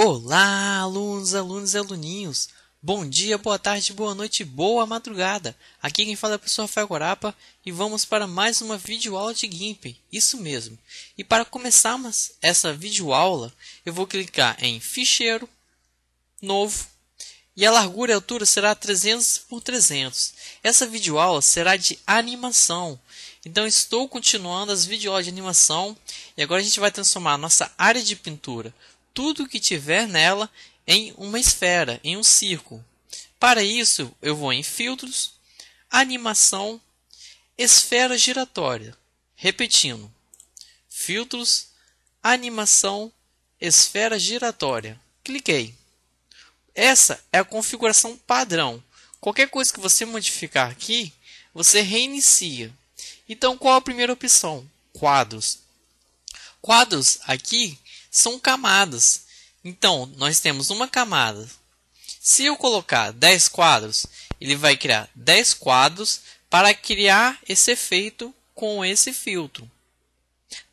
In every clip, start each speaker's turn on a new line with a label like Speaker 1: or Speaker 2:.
Speaker 1: Olá, alunos, alunos e aluninhos! Bom dia, boa tarde, boa noite, boa madrugada! Aqui quem fala é o professor Rafael Gorapa e vamos para mais uma videoaula de GIMP, isso mesmo! E para começarmos essa videoaula, eu vou clicar em Ficheiro, Novo, e a largura e a altura será 300 por 300. Essa videoaula será de animação, então estou continuando as videoaulas de animação e agora a gente vai transformar a nossa área de pintura tudo que tiver nela em uma esfera, em um círculo. Para isso, eu vou em filtros, animação, esfera giratória. Repetindo: filtros, animação, esfera giratória. Cliquei. Essa é a configuração padrão. Qualquer coisa que você modificar aqui, você reinicia. Então, qual a primeira opção? Quadros. Quadros aqui são camadas. Então, nós temos uma camada. Se eu colocar 10 quadros, ele vai criar 10 quadros para criar esse efeito com esse filtro.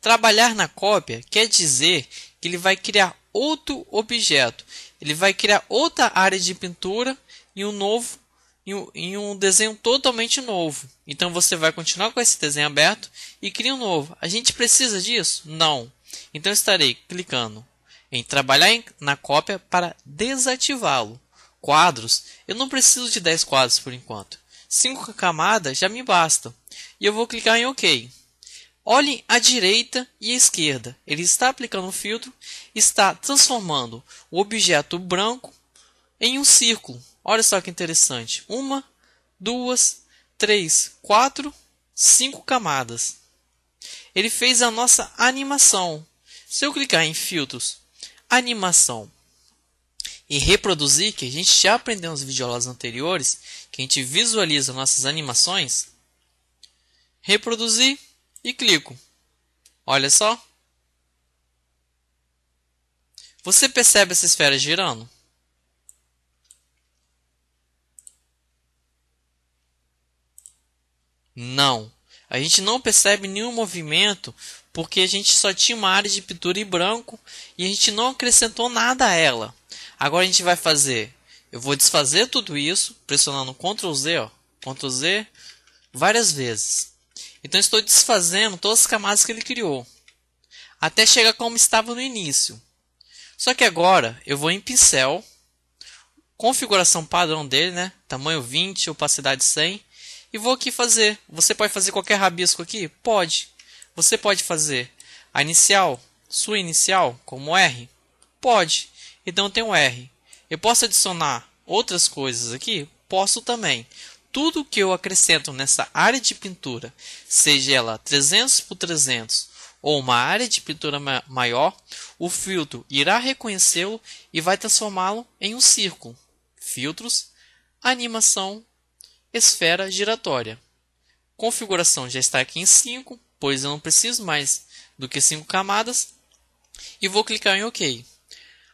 Speaker 1: Trabalhar na cópia quer dizer que ele vai criar outro objeto. Ele vai criar outra área de pintura e um novo em um, desenho totalmente novo. Então você vai continuar com esse desenho aberto e cria um novo. A gente precisa disso? Não. Então estarei clicando em trabalhar na cópia para desativá-lo. Quadros, eu não preciso de 10 quadros por enquanto. 5 camadas já me basta E eu vou clicar em OK. Olhem à direita e à esquerda. Ele está aplicando o filtro, está transformando o objeto branco em um círculo. Olha só que interessante. Uma, duas, três, quatro, cinco camadas ele fez a nossa animação. Se eu clicar em filtros, animação e reproduzir, que a gente já aprendeu nos videoaulas anteriores, que a gente visualiza nossas animações, reproduzir e clico. Olha só. Você percebe essa esfera girando? Não. A gente não percebe nenhum movimento porque a gente só tinha uma área de pintura em branco e a gente não acrescentou nada a ela. Agora a gente vai fazer, eu vou desfazer tudo isso pressionando Ctrl Z, ó, Ctrl Z várias vezes. Então estou desfazendo todas as camadas que ele criou, até chegar como estava no início. Só que agora eu vou em pincel, configuração padrão dele, né? Tamanho 20, opacidade 100 e vou aqui fazer. Você pode fazer qualquer rabisco aqui? Pode. Você pode fazer a inicial, sua inicial, como R? Pode. Então tem tenho R. Eu posso adicionar outras coisas aqui? Posso também. Tudo que eu acrescento nessa área de pintura, seja ela 300 por 300 ou uma área de pintura maior, o filtro irá reconhecê-lo e vai transformá-lo em um círculo. Filtros, animação esfera giratória. Configuração já está aqui em 5, pois eu não preciso mais do que 5 camadas. E vou clicar em OK.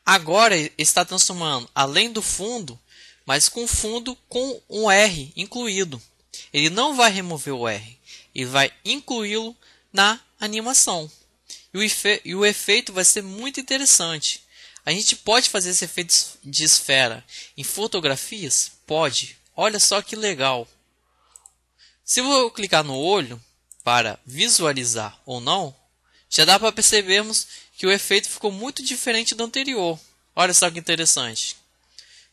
Speaker 1: Agora está transformando além do fundo, mas com fundo com um R incluído. Ele não vai remover o R, ele vai incluí-lo na animação. E o, e o efeito vai ser muito interessante. A gente pode fazer esse efeito de esfera em fotografias? Pode, Olha só que legal. Se eu clicar no olho para visualizar ou não, já dá para percebermos que o efeito ficou muito diferente do anterior. Olha só que interessante.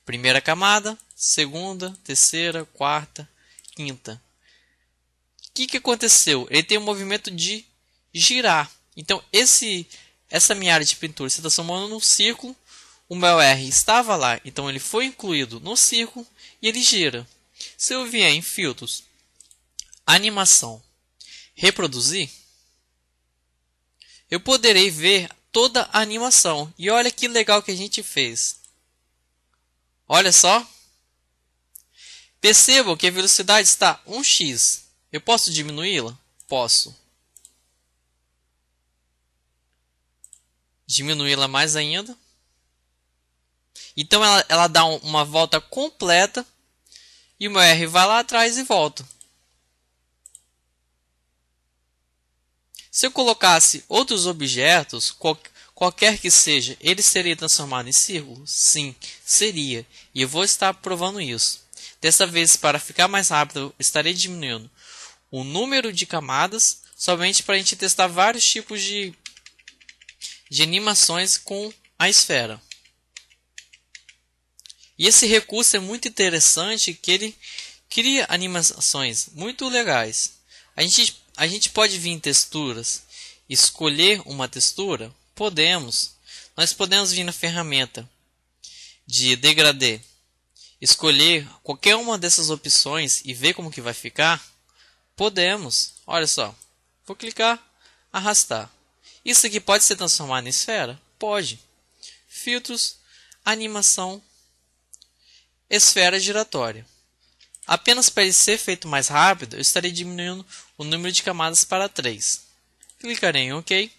Speaker 1: Primeira camada, segunda, terceira, quarta, quinta. O que, que aconteceu? Ele tem um movimento de girar. Então, esse, essa minha área de pintura, você está num círculo o meu R estava lá, então ele foi incluído no círculo e ele gira. Se eu vier em filtros, animação, reproduzir, eu poderei ver toda a animação. E olha que legal que a gente fez. Olha só. Percebam que a velocidade está 1x. Eu posso diminuí-la? Posso. Diminuí-la mais ainda. Então ela, ela dá um, uma volta completa e o meu R vai lá atrás e volta. Se eu colocasse outros objetos, qual, qualquer que seja, ele seria transformado em círculo? Sim, seria. E eu vou estar provando isso. Dessa vez, para ficar mais rápido, estarei diminuindo o número de camadas, somente para a gente testar vários tipos de, de animações com a esfera. E esse recurso é muito interessante que ele cria animações muito legais. A gente, a gente pode vir em texturas, escolher uma textura? Podemos. Nós podemos vir na ferramenta de degradê, escolher qualquer uma dessas opções e ver como que vai ficar? Podemos. Olha só. Vou clicar, arrastar. Isso aqui pode ser transformado em esfera? Pode. Filtros, animação Esfera giratória. Apenas para ele ser feito mais rápido, eu estarei diminuindo o número de camadas para 3. Clicarei em OK.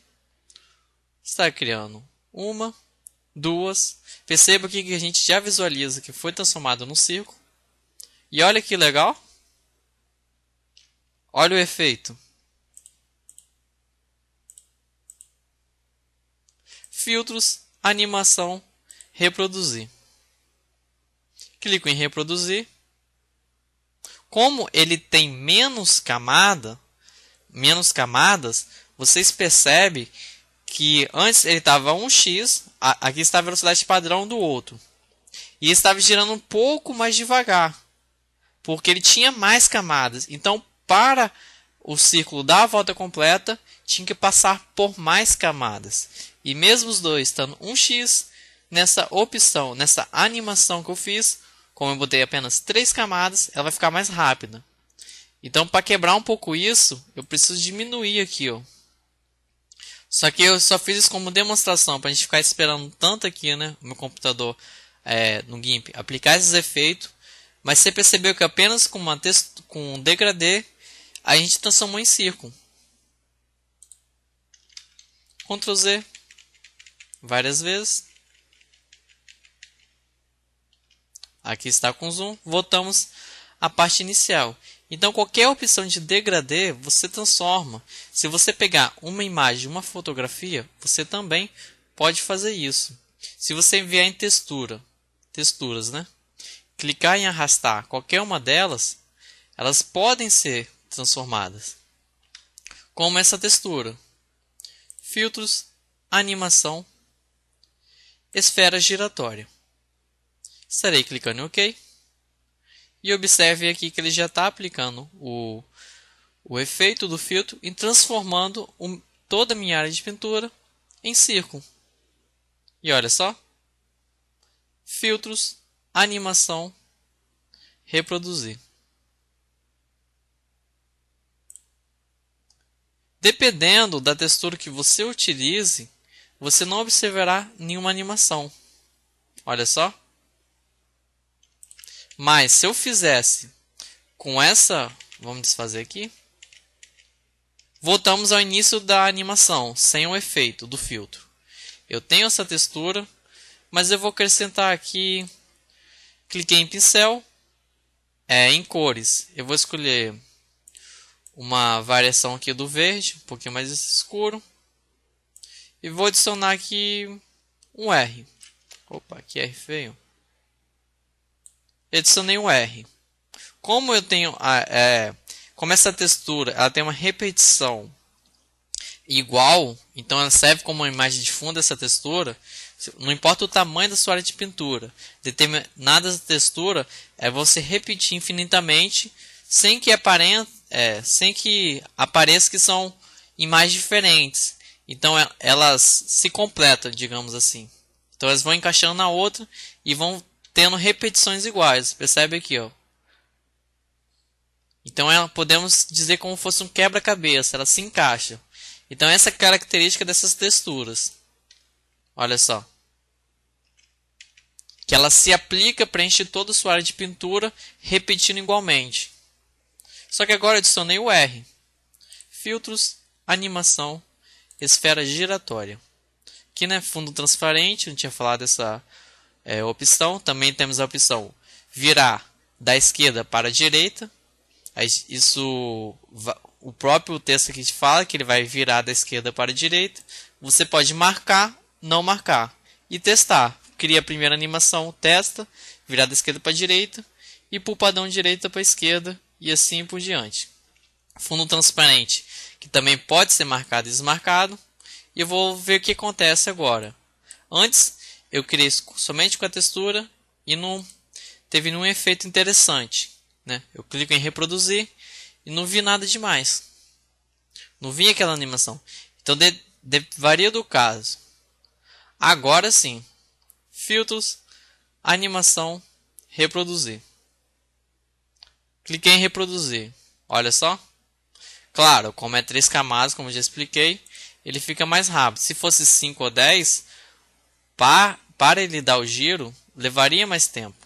Speaker 1: Está criando uma, duas. Perceba que a gente já visualiza que foi transformado no círculo. E olha que legal. Olha o efeito. Filtros, animação, reproduzir. Clico em reproduzir. Como ele tem menos camada, menos camadas, vocês percebem que antes ele estava 1x, aqui está a velocidade padrão do outro. E estava girando um pouco mais devagar, porque ele tinha mais camadas. Então, para o círculo dar a volta completa, tinha que passar por mais camadas. E mesmo os dois estando 1x, nessa opção, nessa animação que eu fiz, como eu botei apenas três camadas, ela vai ficar mais rápida. Então, para quebrar um pouco isso, eu preciso diminuir aqui, ó. Só que eu só fiz isso como demonstração, para a gente ficar esperando tanto aqui, né, meu computador, é, no GIMP, aplicar esses efeitos. Mas você percebeu que apenas com, uma com um degradê, a gente transformou em círculo. Ctrl Z, várias vezes. Aqui está com zoom, voltamos à parte inicial. Então, qualquer opção de degradê você transforma. Se você pegar uma imagem, uma fotografia, você também pode fazer isso. Se você enviar em textura, texturas, né? Clicar em arrastar qualquer uma delas, elas podem ser transformadas. Como essa textura. Filtros, animação, esfera giratória. Estarei clicando em OK. E observe aqui que ele já está aplicando o, o efeito do filtro e transformando toda a minha área de pintura em círculo. E olha só. Filtros, animação, reproduzir. Dependendo da textura que você utilize, você não observará nenhuma animação. Olha só. Mas se eu fizesse com essa, vamos desfazer aqui. Voltamos ao início da animação, sem o efeito do filtro. Eu tenho essa textura, mas eu vou acrescentar aqui, cliquei em pincel, é, em cores. Eu vou escolher uma variação aqui do verde, um pouquinho mais escuro. E vou adicionar aqui um R. Opa, que R feio. Adicionei o R. Como eu tenho a, é, como essa textura ela tem uma repetição igual, então ela serve como uma imagem de fundo essa textura. Não importa o tamanho da sua área de pintura, determinada textura é você repetir infinitamente sem que aparente, é, sem que apareça que são imagens diferentes. Então é, elas se completam, digamos assim. Então elas vão encaixando na outra e vão tendo repetições iguais. Percebe aqui, ó. Então ela é, podemos dizer como fosse um quebra-cabeça, ela se encaixa. Então essa é a característica dessas texturas. Olha só. Que ela se aplica, preenche toda a sua área de pintura, repetindo igualmente. Só que agora adicionei o R. Filtros, animação, esfera giratória. Aqui né, fundo transparente, não tinha falado dessa é, opção. Também temos a opção virar da esquerda para a direita. Isso o próprio texto aqui te fala que ele vai virar da esquerda para a direita. Você pode marcar, não marcar e testar. Cria a primeira animação, testa, virar da esquerda para a direita e para o padrão direita para a esquerda e assim por diante. Fundo transparente, que também pode ser marcado e desmarcado. E eu vou ver o que acontece agora. Antes, eu criei somente com a textura e não teve nenhum efeito interessante. Né? Eu clico em reproduzir e não vi nada demais. Não vi aquela animação. Então de, de, varia do caso. Agora sim. Filtros, animação, reproduzir. Cliquei em reproduzir. Olha só. Claro, como é três camadas, como já expliquei, ele fica mais rápido. Se fosse 5 ou 10, para, para ele dar o giro, levaria mais tempo.